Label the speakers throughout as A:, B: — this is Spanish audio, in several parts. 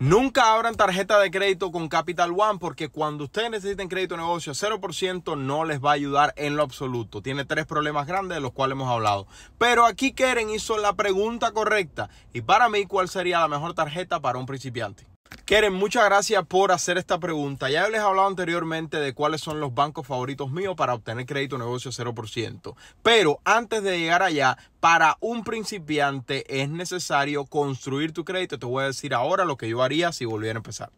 A: Nunca abran tarjeta de crédito con Capital One porque cuando ustedes necesiten crédito de negocio 0% no les va a ayudar en lo absoluto. Tiene tres problemas grandes de los cuales hemos hablado. Pero aquí Keren hizo la pregunta correcta y para mí cuál sería la mejor tarjeta para un principiante. Keren, muchas gracias por hacer esta pregunta. Ya les he hablado anteriormente de cuáles son los bancos favoritos míos para obtener crédito negocio 0%. Pero antes de llegar allá, para un principiante es necesario construir tu crédito. Te voy a decir ahora lo que yo haría si volviera a empezar.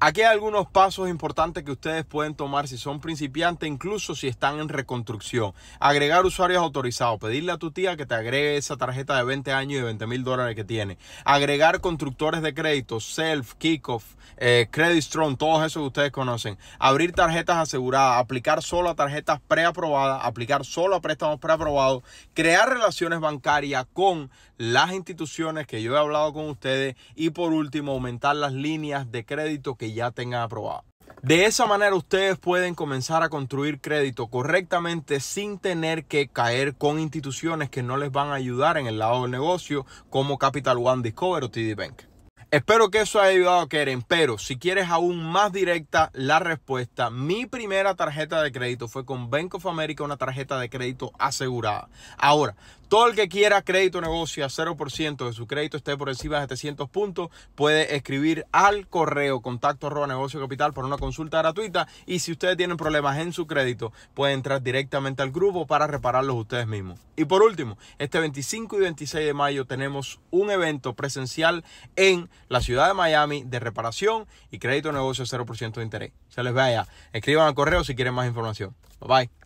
A: Aquí hay algunos pasos importantes que ustedes pueden tomar si son principiantes, incluso si están en reconstrucción. Agregar usuarios autorizados, pedirle a tu tía que te agregue esa tarjeta de 20 años y 20 mil dólares que tiene. Agregar constructores de crédito, Self, Kickoff, eh, Credit Strong, todos esos que ustedes conocen. Abrir tarjetas aseguradas, aplicar solo a tarjetas preaprobadas, aplicar solo a préstamos preaprobados, crear relaciones bancarias con las instituciones que yo he hablado con ustedes y por último aumentar las líneas de crédito que ya tengan aprobado De esa manera ustedes pueden comenzar a construir crédito correctamente sin tener que caer con instituciones que no les van a ayudar en el lado del negocio como Capital One Discover o TD Bank. Espero que eso haya ayudado a Keren, pero si quieres aún más directa la respuesta, mi primera tarjeta de crédito fue con Bank of America, una tarjeta de crédito asegurada. Ahora, todo el que quiera crédito negocio a 0% de su crédito esté por encima de 700 puntos, puede escribir al correo contacto arroba negocio capital por una consulta gratuita. Y si ustedes tienen problemas en su crédito, pueden entrar directamente al grupo para repararlos ustedes mismos. Y por último, este 25 y 26 de mayo tenemos un evento presencial en la ciudad de Miami de reparación y crédito negocio a 0% de interés. Se les vaya. Escriban al correo si quieren más información. Bye bye.